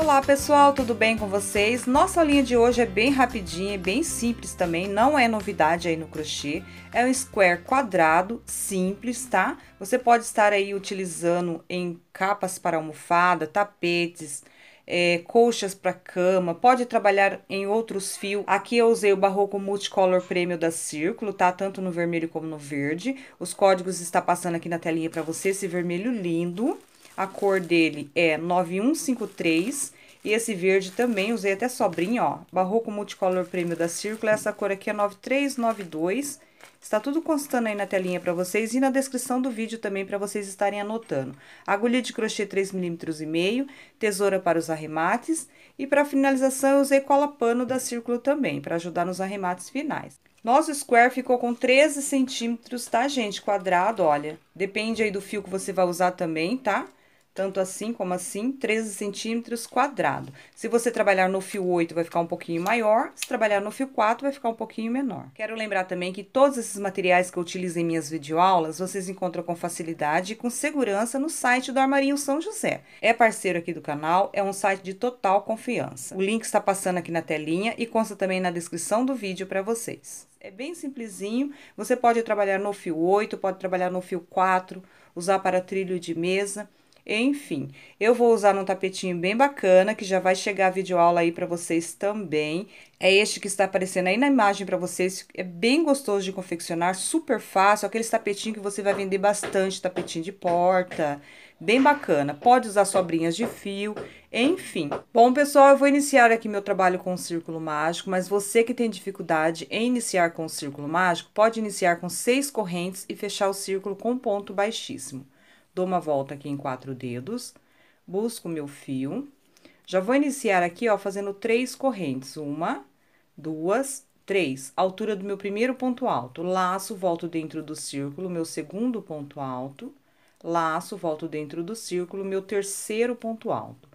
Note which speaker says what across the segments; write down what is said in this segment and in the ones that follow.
Speaker 1: Olá pessoal, tudo bem com vocês? Nossa linha de hoje é bem rapidinha e bem simples também, não é novidade aí no crochê. É um square quadrado, simples, tá? Você pode estar aí utilizando em capas para almofada, tapetes, é, colchas para cama, pode trabalhar em outros fios. Aqui eu usei o Barroco Multicolor Prêmio da Círculo, tá? Tanto no vermelho como no verde. Os códigos está passando aqui na telinha para você, esse vermelho lindo. A cor dele é 9153 e esse verde também, usei até sobrinho, ó. Barroco Multicolor Prêmio da Círculo, essa cor aqui é 9392. Está tudo constando aí na telinha para vocês e na descrição do vídeo também para vocês estarem anotando. Agulha de crochê 3,5 mm e meio, tesoura para os arremates e para finalização eu usei cola pano da Círculo também, para ajudar nos arremates finais. Nosso square ficou com 13 centímetros, tá, gente? Quadrado, olha. Depende aí do fio que você vai usar também, tá? tanto assim como assim, 13 centímetros quadrado. Se você trabalhar no fio 8, vai ficar um pouquinho maior, se trabalhar no fio 4, vai ficar um pouquinho menor. Quero lembrar também que todos esses materiais que eu utilizo em minhas videoaulas, vocês encontram com facilidade e com segurança no site do Armarinho São José. É parceiro aqui do canal, é um site de total confiança. O link está passando aqui na telinha e consta também na descrição do vídeo para vocês. É bem simplesinho, você pode trabalhar no fio 8, pode trabalhar no fio 4, usar para trilho de mesa, enfim, eu vou usar um tapetinho bem bacana, que já vai chegar a videoaula aí para vocês também. É este que está aparecendo aí na imagem para vocês. É bem gostoso de confeccionar, super fácil. É aqueles tapetinhos que você vai vender bastante, tapetinho de porta. Bem bacana. Pode usar sobrinhas de fio, enfim. Bom, pessoal, eu vou iniciar aqui meu trabalho com o círculo mágico, mas você que tem dificuldade em iniciar com o círculo mágico, pode iniciar com seis correntes e fechar o círculo com ponto baixíssimo dou uma volta aqui em quatro dedos, busco meu fio. Já vou iniciar aqui, ó, fazendo três correntes. Uma, duas, três. Altura do meu primeiro ponto alto. Laço, volto dentro do círculo, meu segundo ponto alto. Laço, volto dentro do círculo, meu terceiro ponto alto.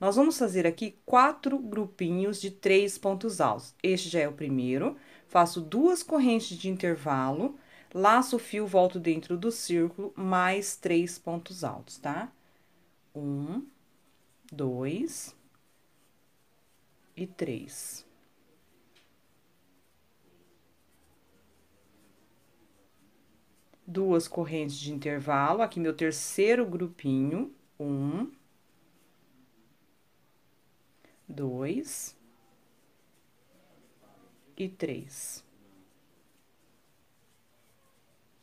Speaker 1: Nós vamos fazer aqui quatro grupinhos de três pontos altos. Este já é o primeiro. Faço duas correntes de intervalo Laço o fio, volto dentro do círculo, mais três pontos altos, tá? Um, dois e três. Duas correntes de intervalo, aqui meu terceiro grupinho, um, dois e três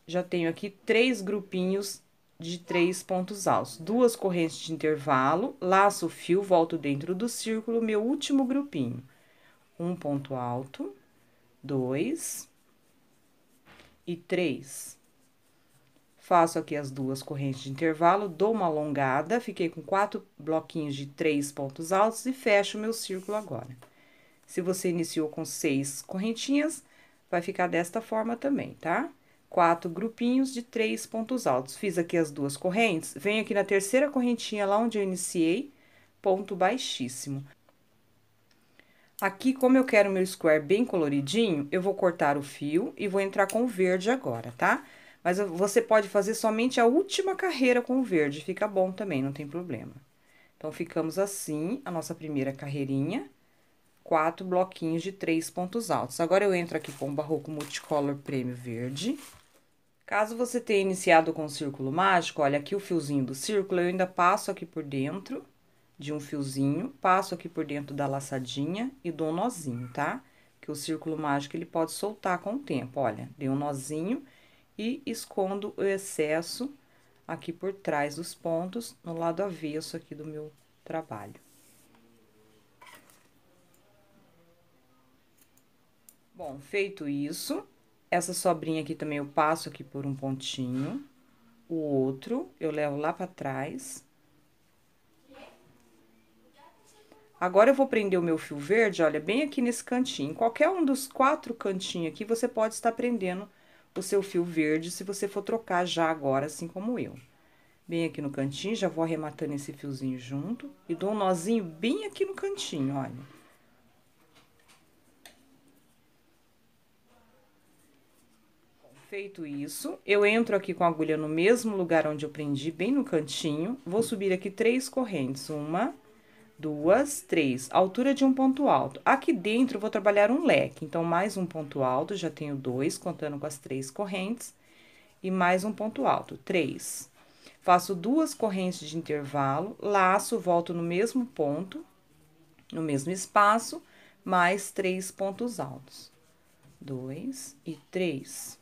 Speaker 1: já tenho aqui três grupinhos de três pontos altos. Duas correntes de intervalo, laço o fio, volto dentro do círculo, meu último grupinho. Um ponto alto, dois e três. Faço aqui as duas correntes de intervalo, dou uma alongada, fiquei com quatro bloquinhos de três pontos altos e fecho meu círculo agora. Se você iniciou com seis correntinhas, vai ficar desta forma também, tá? Tá? quatro grupinhos de três pontos altos. Fiz aqui as duas correntes, venho aqui na terceira correntinha, lá onde eu iniciei, ponto baixíssimo. Aqui, como eu quero meu square bem coloridinho, eu vou cortar o fio e vou entrar com o verde agora, tá? Mas você pode fazer somente a última carreira com o verde, fica bom também, não tem problema. Então, ficamos assim, a nossa primeira carreirinha, quatro bloquinhos de três pontos altos. Agora, eu entro aqui com o Barroco Multicolor Prêmio Verde, Caso você tenha iniciado com o círculo mágico, olha aqui o fiozinho do círculo, eu ainda passo aqui por dentro de um fiozinho, passo aqui por dentro da laçadinha e dou um nozinho, tá? Que o círculo mágico ele pode soltar com o tempo, olha, dei um nozinho e escondo o excesso aqui por trás dos pontos, no lado avesso aqui do meu trabalho. Bom, feito isso, essa sobrinha aqui também eu passo aqui por um pontinho. O outro eu levo lá pra trás. Agora eu vou prender o meu fio verde, olha, bem aqui nesse cantinho. qualquer um dos quatro cantinhos aqui, você pode estar prendendo o seu fio verde, se você for trocar já agora, assim como eu. Bem aqui no cantinho, já vou arrematando esse fiozinho junto e dou um nozinho bem aqui no cantinho, olha. Feito isso, eu entro aqui com a agulha no mesmo lugar onde eu prendi, bem no cantinho. Vou subir aqui três correntes. Uma, duas, três. Altura de um ponto alto. Aqui dentro, vou trabalhar um leque. Então, mais um ponto alto, já tenho dois, contando com as três correntes. E mais um ponto alto, três. Faço duas correntes de intervalo, laço, volto no mesmo ponto, no mesmo espaço, mais três pontos altos. Dois e três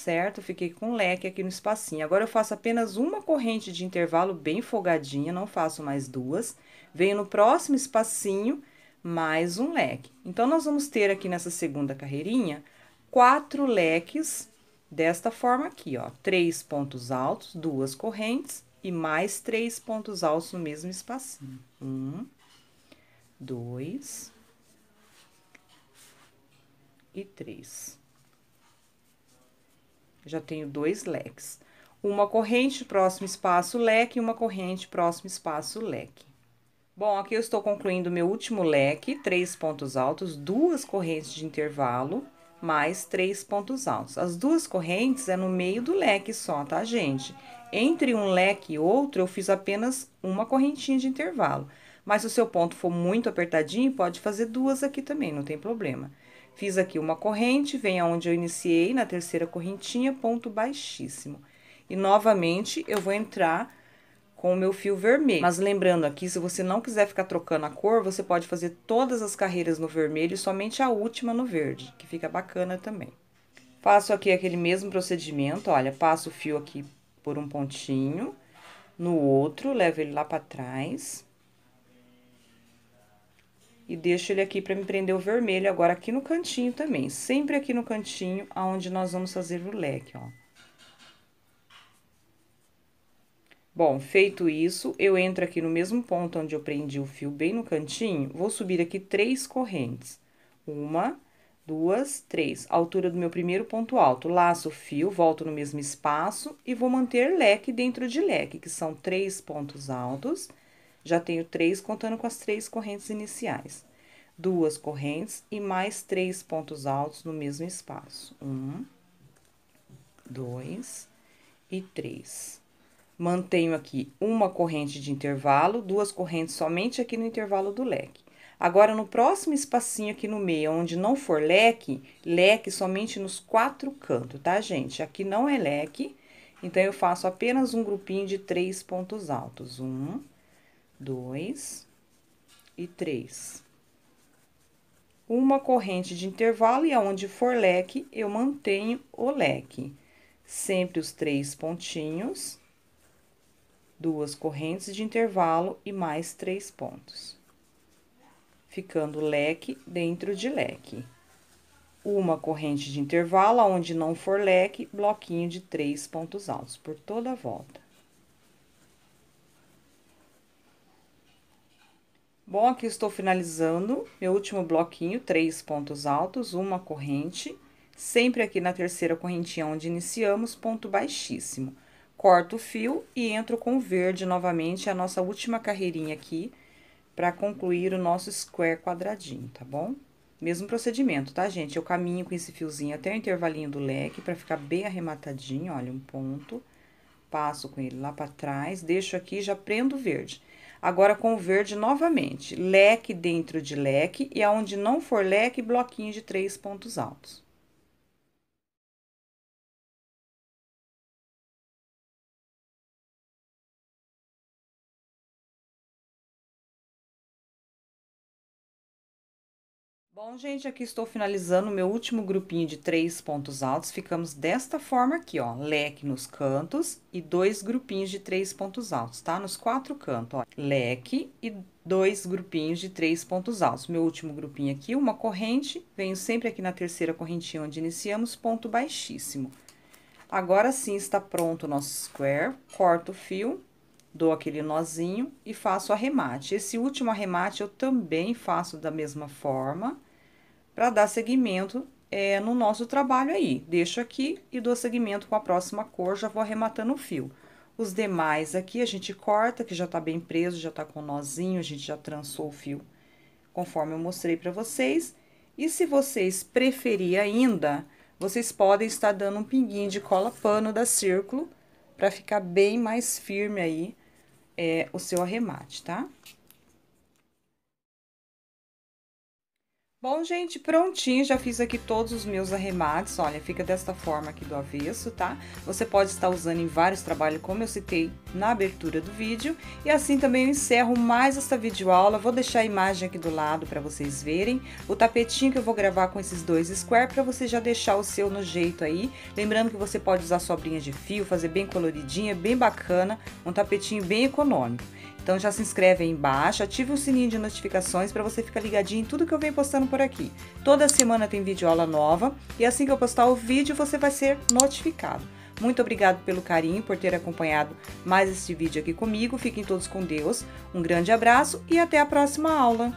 Speaker 1: certo? Fiquei com leque aqui no espacinho. Agora, eu faço apenas uma corrente de intervalo bem folgadinha, não faço mais duas. Venho no próximo espacinho, mais um leque. Então, nós vamos ter aqui nessa segunda carreirinha, quatro leques desta forma aqui, ó. Três pontos altos, duas correntes e mais três pontos altos no mesmo espacinho. Um, dois e três. Já tenho dois leques. Uma corrente, próximo espaço, leque, uma corrente, próximo espaço, leque. Bom, aqui eu estou concluindo meu último leque, três pontos altos, duas correntes de intervalo, mais três pontos altos. As duas correntes é no meio do leque só, tá, gente? Entre um leque e outro, eu fiz apenas uma correntinha de intervalo. Mas se o seu ponto for muito apertadinho, pode fazer duas aqui também, não tem problema. Fiz aqui uma corrente, vem aonde eu iniciei, na terceira correntinha, ponto baixíssimo. E novamente, eu vou entrar com o meu fio vermelho. Mas lembrando aqui, se você não quiser ficar trocando a cor, você pode fazer todas as carreiras no vermelho e somente a última no verde, que fica bacana também. Faço aqui aquele mesmo procedimento, olha, passo o fio aqui por um pontinho, no outro, levo ele lá para trás e deixo ele aqui para me prender o vermelho agora aqui no cantinho também, sempre aqui no cantinho aonde nós vamos fazer o leque, ó. Bom, feito isso, eu entro aqui no mesmo ponto onde eu prendi o fio, bem no cantinho, vou subir aqui três correntes. Uma, duas, três, altura do meu primeiro ponto alto, laço o fio, volto no mesmo espaço e vou manter leque dentro de leque, que são três pontos altos já tenho três contando com as três correntes iniciais. Duas correntes e mais três pontos altos no mesmo espaço. Um, dois e três. Mantenho aqui uma corrente de intervalo, duas correntes somente aqui no intervalo do leque. Agora, no próximo espacinho aqui no meio, onde não for leque, leque somente nos quatro cantos, tá, gente? Aqui não é leque, então, eu faço apenas um grupinho de três pontos altos. Um, dois e três. Uma corrente de intervalo e aonde for leque, eu mantenho o leque. Sempre os três pontinhos, duas correntes de intervalo e mais três pontos. Ficando leque dentro de leque. Uma corrente de intervalo, aonde não for leque, bloquinho de três pontos altos por toda a volta. Bom, aqui estou finalizando meu último bloquinho, três pontos altos, uma corrente, sempre aqui na terceira correntinha onde iniciamos, ponto baixíssimo. Corto o fio e entro com verde novamente, a nossa última carreirinha aqui, para concluir o nosso square quadradinho, tá bom? Mesmo procedimento, tá, gente? Eu caminho com esse fiozinho até o intervalinho do leque, para ficar bem arrematadinho, olha, um ponto. Passo com ele lá para trás, deixo aqui e já prendo o verde. Agora com o verde novamente, leque dentro de leque e aonde não for leque, bloquinho de três pontos altos. Bom, gente, aqui estou finalizando o meu último grupinho de três pontos altos. Ficamos desta forma aqui, ó, leque nos cantos e dois grupinhos de três pontos altos, tá? Nos quatro cantos, ó, leque e dois grupinhos de três pontos altos. Meu último grupinho aqui, uma corrente, venho sempre aqui na terceira correntinha onde iniciamos, ponto baixíssimo. Agora sim está pronto o nosso square, corto o fio, dou aquele nozinho e faço arremate. Esse último arremate eu também faço da mesma forma para dar seguimento é, no nosso trabalho aí. Deixo aqui e dou seguimento com a próxima cor, já vou arrematando o fio. Os demais aqui a gente corta, que já tá bem preso, já tá com nozinho, a gente já trançou o fio, conforme eu mostrei para vocês. E se vocês preferir ainda, vocês podem estar dando um pinguinho de cola pano da Círculo, para ficar bem mais firme aí é, o seu arremate, tá? Tá? Bom, gente, prontinho, já fiz aqui todos os meus arremates, olha, fica desta forma aqui do avesso, tá? Você pode estar usando em vários trabalhos, como eu citei na abertura do vídeo. E assim também eu encerro mais esta videoaula, vou deixar a imagem aqui do lado para vocês verem. O tapetinho que eu vou gravar com esses dois square para você já deixar o seu no jeito aí. Lembrando que você pode usar sobrinha de fio, fazer bem coloridinha, bem bacana, um tapetinho bem econômico. Então já se inscreve aí embaixo, ative o sininho de notificações para você ficar ligadinho em tudo que eu venho postando por aqui. Toda semana tem vídeo aula nova e assim que eu postar o vídeo você vai ser notificado. Muito obrigado pelo carinho, por ter acompanhado mais este vídeo aqui comigo. Fiquem todos com Deus. Um grande abraço e até a próxima aula.